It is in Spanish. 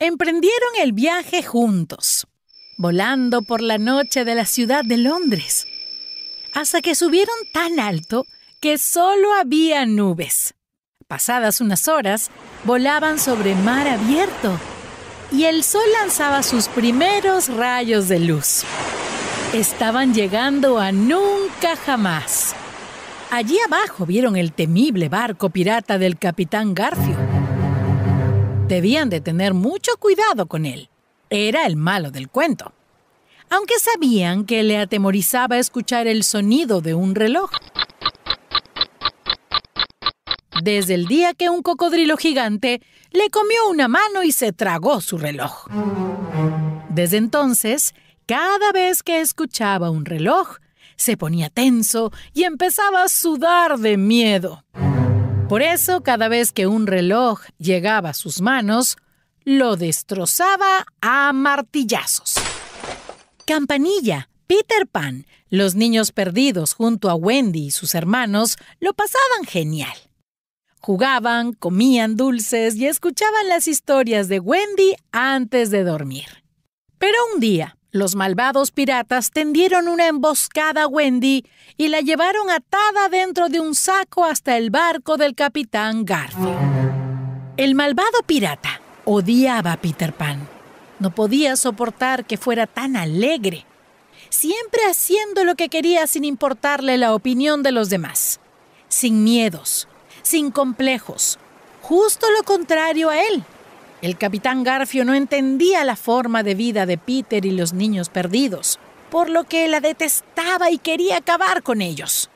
Emprendieron el viaje juntos, volando por la noche de la ciudad de Londres, hasta que subieron tan alto que solo había nubes. Pasadas unas horas, volaban sobre mar abierto y el sol lanzaba sus primeros rayos de luz. Estaban llegando a nunca jamás. Allí abajo vieron el temible barco pirata del capitán Garfield. Debían de tener mucho cuidado con él. Era el malo del cuento. Aunque sabían que le atemorizaba escuchar el sonido de un reloj. Desde el día que un cocodrilo gigante le comió una mano y se tragó su reloj. Desde entonces, cada vez que escuchaba un reloj, se ponía tenso y empezaba a sudar de miedo. Por eso, cada vez que un reloj llegaba a sus manos, lo destrozaba a martillazos. Campanilla, Peter Pan, los niños perdidos junto a Wendy y sus hermanos lo pasaban genial. Jugaban, comían dulces y escuchaban las historias de Wendy antes de dormir. Pero un día, los malvados piratas tendieron una emboscada a Wendy y la llevaron atada dentro de un saco hasta el barco del capitán Garfield. El malvado pirata odiaba a Peter Pan. No podía soportar que fuera tan alegre, siempre haciendo lo que quería sin importarle la opinión de los demás, sin miedos, sin complejos, justo lo contrario a él, el capitán Garfio no entendía la forma de vida de Peter y los niños perdidos, por lo que la detestaba y quería acabar con ellos.